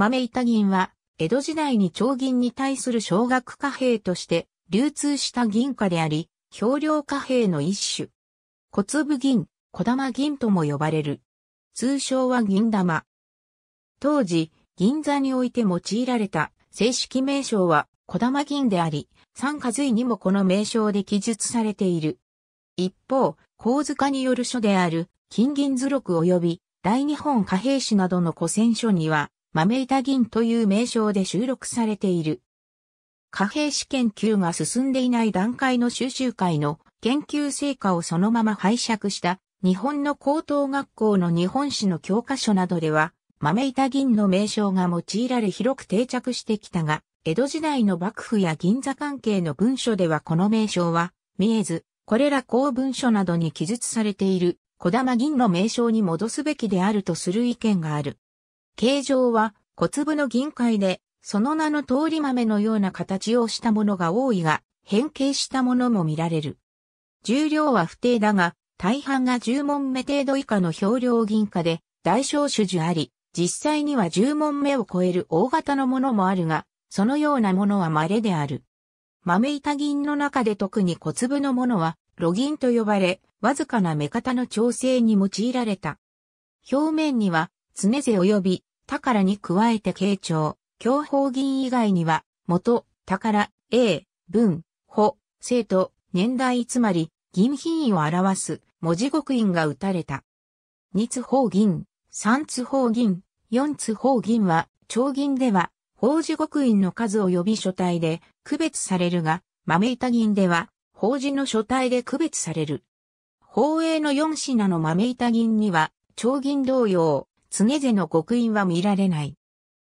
豆板銀は、江戸時代に長銀に対する小額貨幣として流通した銀貨であり、漂量貨幣の一種。小粒銀、小玉銀とも呼ばれる。通称は銀玉。当時、銀座において用いられた正式名称は小玉銀であり、三家髄にもこの名称で記述されている。一方、高塚による書である金銀図録及び大日本貨幣史などの古戦書には、豆板銀という名称で収録されている。貨幣史研究が進んでいない段階の収集会の研究成果をそのまま拝借した日本の高等学校の日本史の教科書などでは豆板銀の名称が用いられ広く定着してきたが、江戸時代の幕府や銀座関係の文書ではこの名称は見えず、これら公文書などに記述されている小玉銀の名称に戻すべきであるとする意見がある。形状は小粒の銀塊で、その名の通り豆のような形をしたものが多いが、変形したものも見られる。重量は不定だが、大半が10問目程度以下の表量銀貨で、大小種樹あり、実際には10問目を超える大型のものもあるが、そのようなものは稀である。豆板銀の中で特に小粒のものは、ロ銀と呼ばれ、わずかな目方の調整に用いられた。表面には、常勢及び宝に加えて慶長、教法銀以外には、元、宝、英、文、保、生徒、年代つまり、銀品位を表す文字刻印が打たれた。二つ法銀、三つ法銀、四つ法銀は、長銀では、法字刻印の数及び書体で区別されるが、豆板銀では、法字の書体で区別される。法営の四品の豆板銀には、長銀同様、常世の刻印は見られない。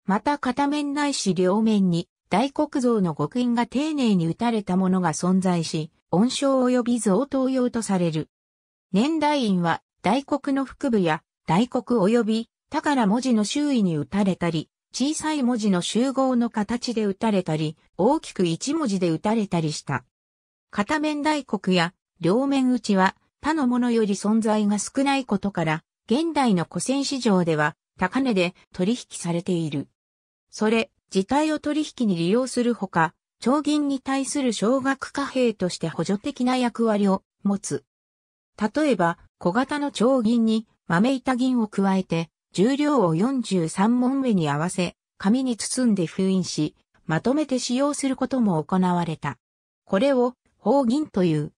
また片面ないし両面に大黒像の刻印が丁寧に打たれたものが存在し、温床及び贈答用とされる。年代印は大黒の腹部や大黒及び宝文字の周囲に打たれたり、小さい文字の集合の形で打たれたり、大きく一文字で打たれたりした。片面大黒や両面打ちは他のものより存在が少ないことから、現代の古銭市場では高値で取引されている。それ、自体を取引に利用するほか、長銀に対する少額貨幣として補助的な役割を持つ。例えば、小型の長銀に豆板銀を加えて、重量を43問目に合わせ、紙に包んで封印し、まとめて使用することも行われた。これを、方銀という。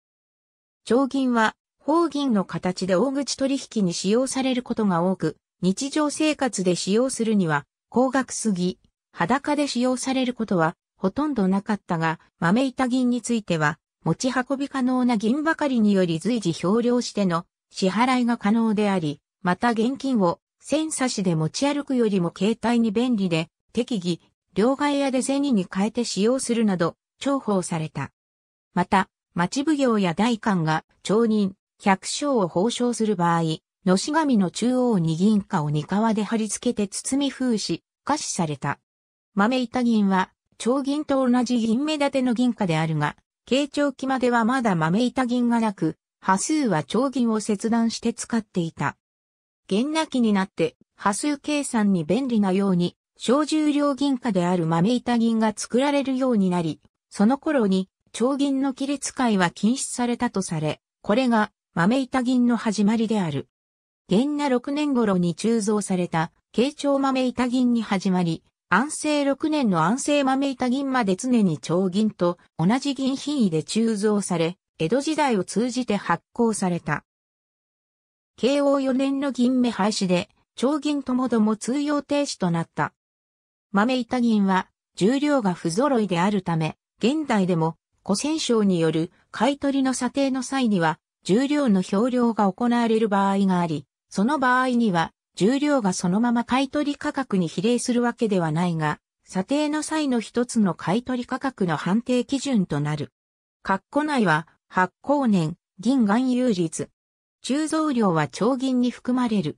長銀は方銀の形で大口取引に使用されることが多く、日常生活で使用するには、高額すぎ、裸で使用されることはほとんどなかったが、豆板銀については、持ち運び可能な銀ばかりにより随時表量しての支払いが可能であり、また現金を千差しで持ち歩くよりも携帯に便利で、適宜、両替屋で銭に変えて使用するなど、重宝された。また、町奉行や代官が町人、百姓を褒章する場合、のし紙の中央に銀貨を二皮で貼り付けて包み封し、可視された。豆板銀は、長銀と同じ銀目立ての銀貨であるが、慶長期まではまだ豆板銀がなく、波数は長銀を切断して使っていた。弦なきになって、波数計算に便利なように、小重量銀貨である豆板銀が作られるようになり、その頃に、長銀の切れ使いは禁止されたとされ、これが豆板銀の始まりである。元那6年頃に鋳造された、慶長豆板銀に始まり、安政6年の安政豆板銀まで常に長銀と同じ銀品位で鋳造され、江戸時代を通じて発行された。慶応4年の銀目廃止で、長銀ともども通用停止となった。豆板銀は、重量が不揃いであるため、現代でも、古戦省による買取の査定の際には、重量の表量が行われる場合があり、その場合には、重量がそのまま買取価格に比例するわけではないが、査定の際の一つの買取価格の判定基準となる。括弧内は、発行年、銀含有率。鋳造量は超銀に含まれる。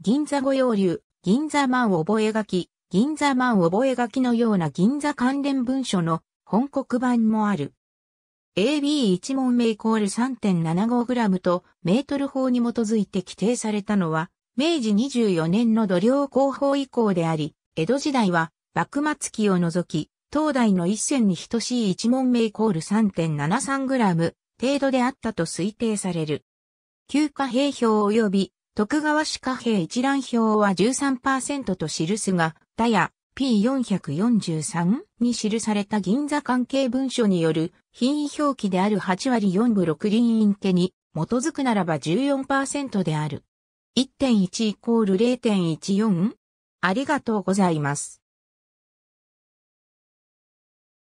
銀座御用流、銀座万覚書銀座万覚書のような銀座関連文書の本国版もある。AB1 問目イコール 3.75g とメートル法に基づいて規定されたのは、明治24年の土量工法以降であり、江戸時代は幕末期を除き、東大の一線に等しい1問目イコール 3.73g 程度であったと推定される。旧貨幣表及び徳川市貨幣一覧表は13%と記すが、他や P443 に記された銀座関係文書による品位表記である8割4分6輪陰家に基づくならば14%である。1.1イコール 0.14? ありがとうございます。